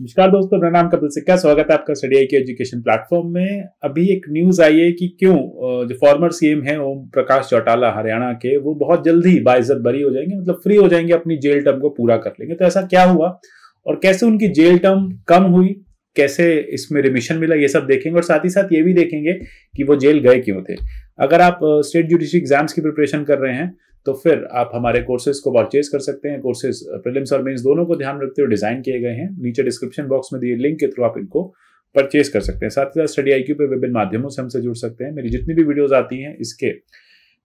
नमस्कार दोस्तों मेरा नाम कपिल सिक्का स्वागत है आपका स्टडी आई के एजुकेशन प्लेटफॉर्म में अभी एक न्यूज आई है कि क्यों जो फॉर्मर सीएम है ओम प्रकाश चौटाला हरियाणा के वो बहुत जल्द ही बाइजत बरी हो जाएंगे मतलब फ्री हो जाएंगे अपनी जेल टर्म को पूरा कर लेंगे तो ऐसा क्या हुआ और कैसे उनकी जेल टर्म कम हुई कैसे इसमें रिमिशन मिला ये सब देखेंगे और साथ ही साथ ये भी देखेंगे कि वो जेल गए क्यों थे अगर आप स्टेट जुडिशियल एग्जाम्स की प्रिपरेशन कर रहे हैं तो फिर आप हमारे कोर्सेज को परचेज कर सकते हैं कोर्सेज प्रिलिम्स uh, और मेंस दोनों को ध्यान रखते हुए डिजाइन किए गए हैं नीचे डिस्क्रिप्शन बॉक्स में दिए लिंक के थ्रू आप इनको परचेज कर सकते हैं साथ ही साथ स्टडी आई क्यू पे विभिन्न माध्यमों से हमसे जुड़ सकते हैं मेरी जितनी भी वीडियोज आती हैं इसके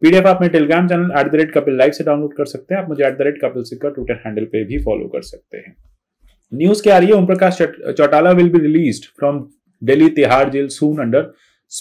पीडीएफ आप मेरे Telegram channel at the rate Kapil live से डाउनलोड कर सकते हैं आप मुझे एट द रेट कपिल सिक्का ट्विटर हैंडल पे भी फॉलो कर सकते हैं न्यूज क्या आ रही है Om Prakash uh, Chautala will be release from Delhi Tihar jail soon under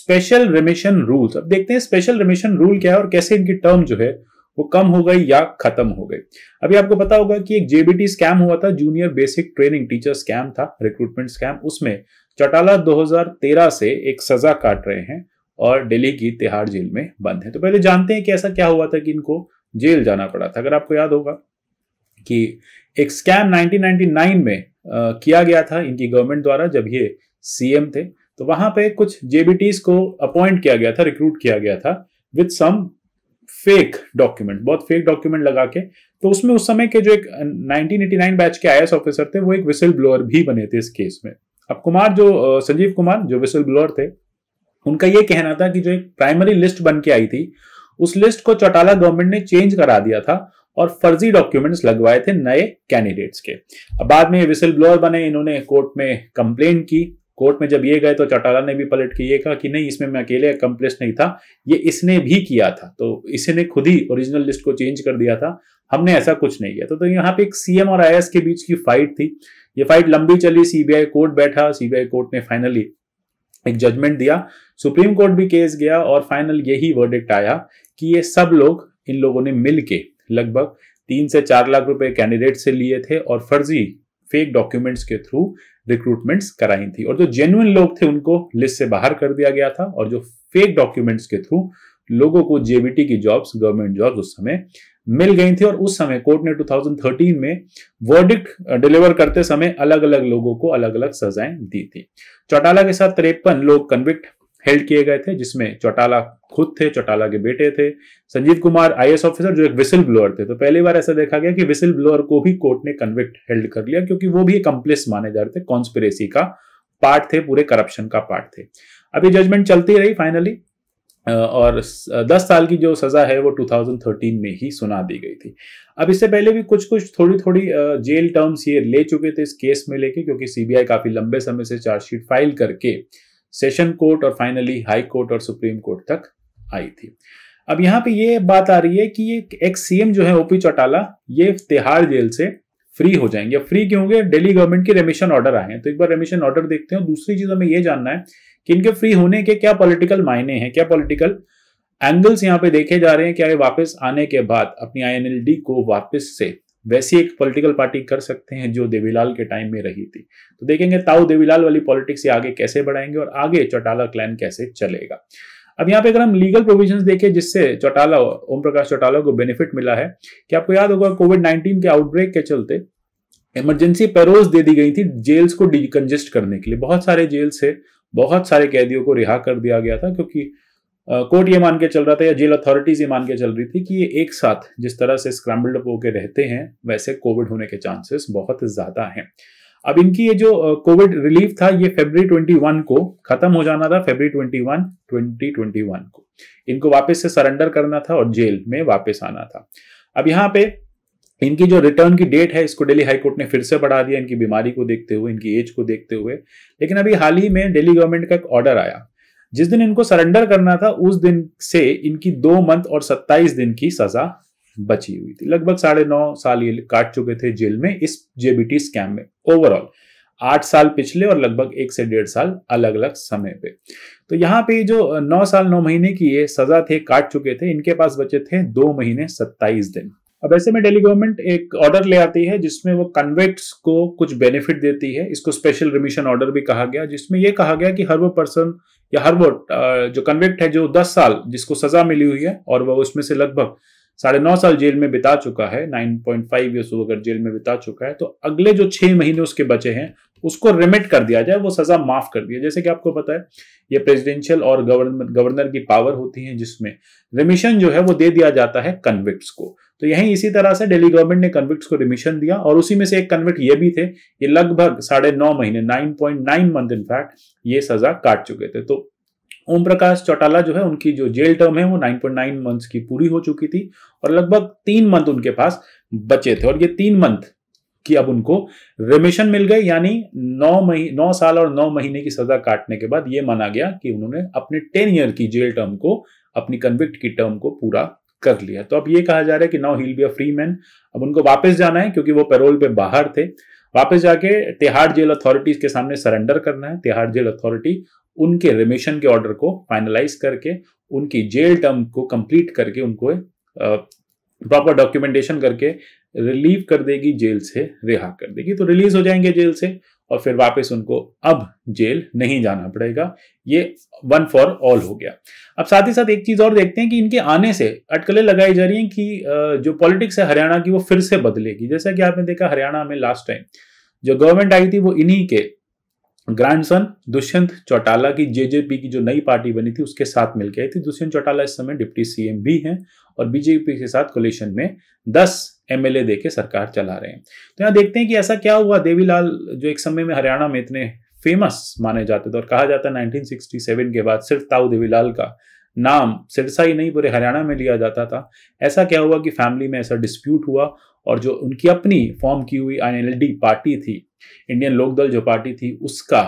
special remission rules अब देखते हैं स्पेशल रिमिशन रूल क्या है और कैसे इनकी टर्म जो है वो कम हो गई या खत्म हो गई अभी आपको पता होगा कि एक जेबीटी स्कैम हुआ था junior basic training teacher scam था रिक्रूटमेंट स्कैम उसमें चौटाला 2013 से एक सजा काट रहे हैं और दिल्ली की तिहाड़ जेल में बंद है तो पहले जानते हैं कि ऐसा क्या हुआ था कि इनको जेल जाना पड़ा था अगर आपको याद होगा कि एक स्कैम 1999 में आ, किया गया था इनकी गवर्नमेंट द्वारा जब ये सीएम थे तो वहां पे कुछ जेबीटीज को अपॉइंट किया गया था रिक्रूट किया गया था विथ सम फेक डॉक्यूमेंट बहुत फेक डॉक्यूमेंट लगा के तो उसमें उस समय के जो एक 1989 बैच के आईएएस ऑफिसर थे वो एक विसिल ब्लोअर भी बने थे इस केस में अब कुमार जो संजीव कुमार जो विसिल ब्लोअर थे उनका ये कहना था कि जो एक प्राइमरी लिस्ट बन के आई थी उस लिस्ट को चौटाला गवर्नमेंट ने चेंज करा दिया था और फर्जी डॉक्यूमेंट्स लगवाए थे नए कैंडिडेट्स के अब बाद में ये विसिल ब्लोअर बने इन्होंने कोर्ट में कंप्लेन की कोर्ट में जब ये गए तो चौटाला ने भी पलट के ये कहा कि नहीं इसमें मैं अकेले कंप्लेस नहीं था ये इसने भी किया था तो इसने खुद ही ओरिजिनल लिस्ट को चेंज कर दिया था हमने ऐसा कुछ नहीं किया तो, तो यहाँ पे एक सीएम और आई के बीच की फाइट थी ये फाइट लंबी चली सीबीआई कोर्ट बैठा सीबीआई कोर्ट ने फाइनली एक जजमेंट दिया सुप्रीम कोर्ट भी केस गया और फाइनल यही वर्डिक्ट आया कि ये सब लोग इन लोगों ने मिल लगभग तीन से चार लाख रुपए कैंडिडेट से लिए थे और फर्जी फेक डॉक्यूमेंट्स के थ्रू रिक्रूटमेंट्स कराई थी और जो जेन्युन लोग थे उनको लिस्ट से बाहर कर दिया गया था और जो फेक डॉक्यूमेंट्स के थ्रू लोगों को जेबीटी की जॉब्स गवर्नमेंट जॉब्स उस समय मिल गई थी और उस समय कोर्ट ने 2013 में वर्डिक्ट डिलीवर uh, करते समय अलग अलग लोगों को अलग अलग सजाएं दी थी चौटाला के साथ तिरपन लोग कन्विक्ट हेल्ड किए गए थे जिसमें चौटाला खुद थे चौटाला के बेटे थे संजीव कुमार आई ऑफिसर जो एक विसिल ब्लोअर थे तो पहली बार ऐसा देखा गया कि विसिल ब्लोअर को भी कोर्ट ने कन्विक्ट हेल्ड कर लिया क्योंकि वो भी एक कम्प्लेस माने जा रहे थे कॉन्स्पिरेसी का पार्ट थे पूरे करप्शन का पार्ट थे अभी जजमेंट चलती रही फाइनली और 10 साल की जो सज़ा है वो 2013 में ही सुना दी गई थी अब इससे पहले भी कुछ कुछ थोड़ी थोड़ी जेल टर्म्स ये ले चुके थे इस केस में लेके क्योंकि सीबीआई काफ़ी लंबे समय से चार्जशीट फाइल करके सेशन कोर्ट और फाइनली हाई कोर्ट और सुप्रीम कोर्ट तक आई थी अब यहाँ पे ये बात आ रही है कि एक एक्स सीएम जो है ओपी चौटाला ये तिहाड़ जेल से फ्री हो जाएंगे फ्री क्यों होंगे दिल्ली गवर्नमेंट के रेमिशन ऑर्डर आए हैं तो एक बार रेमिशन ऑर्डर देखते हैं दूसरी चीज हमें यह जानना है कि इनके फ्री होने के क्या पॉलिटिकल मायने हैं क्या पॉलिटिकल एंगल्स यहाँ पे देखे जा रहे हैं क्या ये वापस आने के बाद अपनी आईएनएलडी को वापस से वैसी एक पॉलिटिकल पार्टी कर सकते हैं जो देवीलाल के टाइम में रही थी तो देखेंगे ताऊ देवीलाल वाली पॉलिटिक्स ये आगे कैसे बढ़ाएंगे और आगे चौटाला क्लैन कैसे चलेगा अब यहाँ पे अगर हम लीगल प्रोविजंस देखें जिससे चौटाला ओम प्रकाश चौटाला को बेनिफिट मिला है कि आपको याद होगा कोविड नाइन्टीन के आउटब्रेक के चलते इमरजेंसी पेरोज दे दी गई थी जेल्स को डिकंजेस्ट करने के लिए बहुत सारे जेल से बहुत सारे कैदियों को रिहा कर दिया गया था क्योंकि कोर्ट ये मान के चल रहा था या जेल अथॉरिटीज ये मान के चल रही थी कि ये एक साथ जिस तरह से स्क्रैम्बल्ड होकर रहते हैं वैसे कोविड होने के चांसेस बहुत ज़्यादा हैं अब इनकी ये जो कोविड रिलीफ था ये फेबर 21 को खत्म हो जाना था फेबर 21 2021 को इनको वापस से सरेंडर करना था और जेल में वापस आना था अब यहाँ पे इनकी जो रिटर्न की डेट है इसको दिल्ली हाईकोर्ट ने फिर से बढ़ा दिया इनकी बीमारी को देखते हुए इनकी एज को देखते हुए लेकिन अभी हाल ही में दिल्ली गवर्नमेंट का एक ऑर्डर आया जिस दिन इनको सरेंडर करना था उस दिन से इनकी दो मंथ और सत्ताईस दिन की सजा बची हुई थी लगभग साढ़े नौ साल ये काट चुके थे जेल में इस जेबीटी स्कैम में ओवरऑल आठ साल पिछले और लगभग एक से डेढ़ साल अलग अलग समय पे तो यहाँ पे जो नौ साल नौ महीने की ये सजा थे काट चुके थे इनके पास बचे थे दो महीने सत्ताईस दिन अब ऐसे में डेली गवर्नमेंट एक ऑर्डर ले आती है जिसमें वो कन्वेक्ट्स को कुछ बेनिफिट देती है इसको स्पेशल रिमिशन ऑर्डर भी कहा गया जिसमें यह कहा गया कि हर वो पर्सन या हर वो जो कन्वेक्ट है जो दस साल जिसको सजा मिली हुई है और वह उसमें से लगभग साढ़े नौ साल जेल में बिता चुका है नाइन पॉइंट फाइव ईयर्स अगर जेल में बिता चुका है तो अगले जो छह महीने उसके बचे हैं उसको रिमिट कर दिया जाए वो सजा माफ कर दिया जैसे कि आपको पता है ये प्रेसिडेंशियल और गवर्नर गवर्नर की पावर होती है जिसमें रिमिशन जो है वो दे दिया जाता है कन्विक्ट को तो यहीं इसी तरह से दिल्ली गवर्नमेंट ने कन्विक्ट को रिमिशन दिया और उसी में से एक कन्विक्ट ये भी थे ये लगभग साढ़े नौ महीने nine point nine month in fact ये सजा काट चुके थे तो ओम प्रकाश चौटाला जो है उनकी जो जेल टर्म है वो 9.9 मंथ्स की पूरी हो चुकी थी और लगभग तीन मंथ उनके पास बचे थे और ये तीन मंथ कि अब उनको रेमिशन मिल गई यानी नौ महीने नौ साल और नौ महीने की सजा काटने के बाद यह माना गया कि उन्होंने अपने टेन ईयर की जेल टर्म को अपनी कन्विक्ट की टर्म को पूरा कर लिया तो अब यह कहा जा रहा है कि नाउ ही फ्री मैन अब उनको वापस जाना है क्योंकि वो पेरोल पे बाहर थे वापस जाके तिहाड़ जेल अथॉरिटीज के सामने सरेंडर करना है तिहाड़ जेल अथॉरिटी उनके रिमिशन के ऑर्डर को फाइनलाइज करके उनकी जेल टर्म को कंप्लीट करके उनको प्रॉपर डॉक्यूमेंटेशन करके रिलीव कर देगी जेल से रिहा कर देगी तो रिलीज हो जाएंगे जेल से और फिर वापस उनको अब जेल नहीं जाना पड़ेगा ये वन फॉर ऑल हो गया अब साथ ही साथ एक चीज़ और देखते हैं कि इनके आने से अटकलें लगाई जा रही हैं कि जो पॉलिटिक्स है हरियाणा की वो फिर से बदलेगी जैसा कि आपने देखा हरियाणा में लास्ट टाइम जो गवर्नमेंट आई थी वो इन्हीं के ग्रैंडसन दुष्यंत चौटाला की जेजेपी की जो नई पार्टी बनी थी उसके साथ मिल आई थी दुष्यंत चौटाला इस समय डिप्टी सीएम भी हैं और बीजेपी के साथ कोलेशन में 10 एमएलए देके सरकार चला रहे हैं तो यहाँ देखते हैं कि ऐसा क्या हुआ देवीलाल जो एक समय में हरियाणा में इतने फेमस माने जाते थे और कहा जाता है 1967 के बाद सिर्फ ताऊ देवीलाल का नाम सिरसा ही नहीं पूरे हरियाणा में लिया जाता था ऐसा क्या हुआ कि फैमिली में ऐसा डिस्प्यूट हुआ और जो उनकी अपनी फॉर्म की हुई आई पार्टी थी इंडियन लोकदल जो पार्टी थी उसका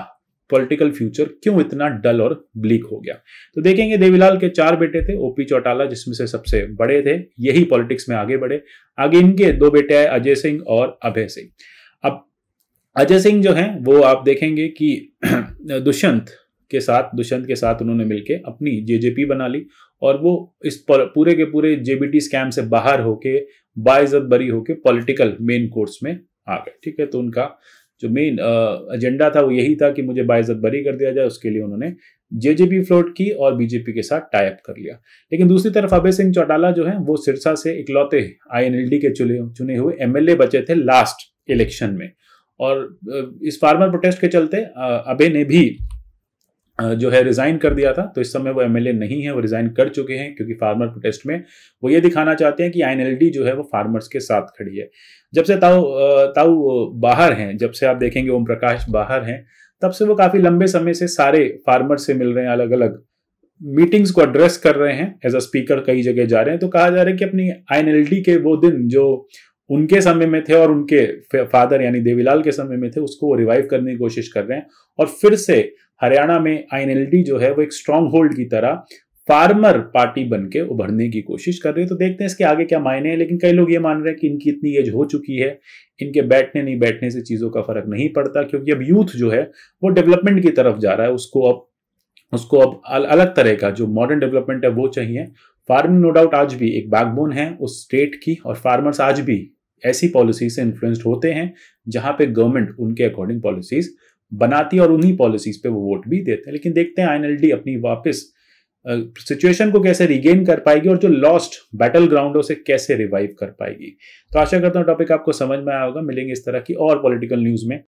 पॉलिटिकल फ्यूचर क्यों इतना डल और ब्लीक हो गया तो देखेंगे देवीलाल के चार बेटे थे ओपी चौटाला जिसमें से सबसे बड़े थे यही पॉलिटिक्स में आगे बढ़े आगे इनके दो बेटे आए अजय सिंह और अभय सिंह अब अजय सिंह जो हैं वो आप देखेंगे कि दुष्यंत के साथ दुष्यंत के साथ उन्होंने मिलकर अपनी जेजेपी बना ली और वो इस पूरे के पूरे जेबीटी स्कैम से बाहर होके बाइजत बरी होके पॉलिटिकल मेन कोर्स में आ गए ठीक है तो उनका जो मेन एजेंडा था वो यही था कि मुझे बाइजत बरी कर दिया जाए उसके लिए उन्होंने जेजेपी फ्लोट की और बीजेपी के साथ टाइप कर लिया लेकिन दूसरी तरफ अभय सिंह चौटाला जो है वो सिरसा से इकलौते आईएनएलडी के चुने चुने हुए एमएलए बचे थे लास्ट इलेक्शन में और इस फार्मर प्रोटेस्ट के चलते अभय ने भी जो है रिज़ाइन कर दिया था तो इस समय वो एमएलए नहीं है वो रिज़ाइन कर चुके हैं क्योंकि फार्मर प्रोटेस्ट में वो ये दिखाना चाहते हैं कि आईएनएलडी जो है वो फार्मर्स के साथ खड़ी है जब से ताऊ ताऊ बाहर हैं जब से आप देखेंगे ओम प्रकाश बाहर हैं तब से वो काफ़ी लंबे समय से सारे फार्मर से मिल रहे हैं अलग अलग मीटिंग्स को एड्रेस कर रहे हैं एज अ स्पीकर कई जगह जा रहे हैं तो कहा जा रहा है कि अपनी आईएनएलडी के वो दिन जो उनके समय में थे और उनके फादर यानी देवीलाल के समय में थे उसको वो रिवाइव करने की कोशिश कर रहे हैं और फिर से हरियाणा में आईएनएलडी जो है वो एक स्ट्रॉन्ग होल्ड की तरह फार्मर पार्टी बन के उभरने की कोशिश कर रही है तो देखते हैं इसके आगे क्या मायने हैं लेकिन कई लोग ये मान रहे हैं कि इनकी इतनी एज हो चुकी है इनके बैठने नहीं बैठने से चीज़ों का फर्क नहीं पड़ता क्योंकि अब यूथ जो है वो डेवलपमेंट की तरफ जा रहा है उसको अब उसको अब अल, अलग तरह का जो मॉडर्न डेवलपमेंट है वो चाहिए फार्मिंग नो डाउट आज भी एक बैकबोन है उस स्टेट की और फार्मर्स आज भी ऐसी पॉलिसी से इन्फ्लुएंस्ड होते हैं जहां पे गवर्नमेंट उनके अकॉर्डिंग पॉलिसीज़ बनाती है और उन्हीं पॉलिसीज पे वो वोट भी देते हैं लेकिन देखते हैं आई अपनी वापस सिचुएशन uh, को कैसे रिगेन कर पाएगी और जो लॉस्ट बैटल ग्राउंड है उसे कैसे रिवाइव कर पाएगी तो आशा करता हूँ टॉपिक आपको समझ में आया होगा मिलेंगे इस तरह की और पॉलिटिकल न्यूज़ में